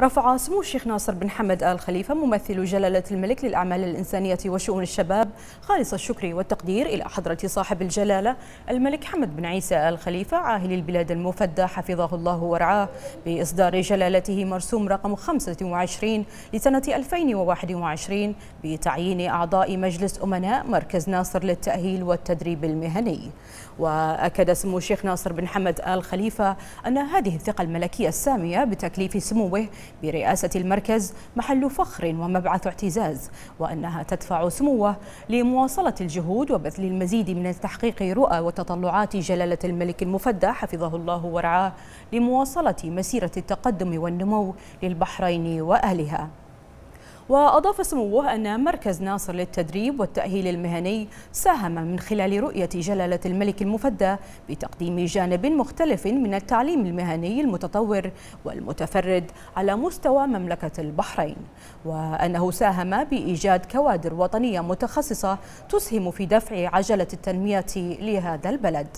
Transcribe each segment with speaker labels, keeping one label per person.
Speaker 1: رفع سمو الشيخ ناصر بن حمد آل خليفة ممثل جلالة الملك للأعمال الإنسانية وشؤون الشباب خالص الشكر والتقدير إلى حضرة صاحب الجلالة الملك حمد بن عيسى آل خليفة عاهل البلاد المفدى حفظه الله ورعاه بإصدار جلالته مرسوم رقم 25 لسنة 2021 بتعيين أعضاء مجلس أمناء مركز ناصر للتأهيل والتدريب المهني وأكد سمو الشيخ ناصر بن حمد آل خليفة أن هذه الثقة الملكية السامية بتكليف سموه برئاسة المركز محل فخر ومبعث اعتزاز وأنها تدفع سموه لمواصلة الجهود وبذل المزيد من تحقيق رؤى وتطلعات جلالة الملك المفدى حفظه الله ورعاه لمواصلة مسيرة التقدم والنمو للبحرين وأهلها وأضاف سموه أن مركز ناصر للتدريب والتأهيل المهني ساهم من خلال رؤية جلالة الملك المفدى بتقديم جانب مختلف من التعليم المهني المتطور والمتفرد على مستوى مملكة البحرين وأنه ساهم بإيجاد كوادر وطنية متخصصة تسهم في دفع عجلة التنمية لهذا البلد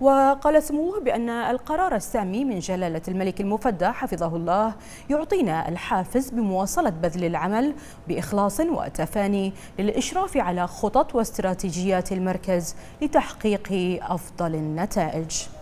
Speaker 1: وقال سموه بأن القرار السامي من جلالة الملك المفدى حفظه الله يعطينا الحافز بمواصلة بذل العمل العمل بإخلاص وتفاني للإشراف على خطط واستراتيجيات المركز لتحقيق أفضل النتائج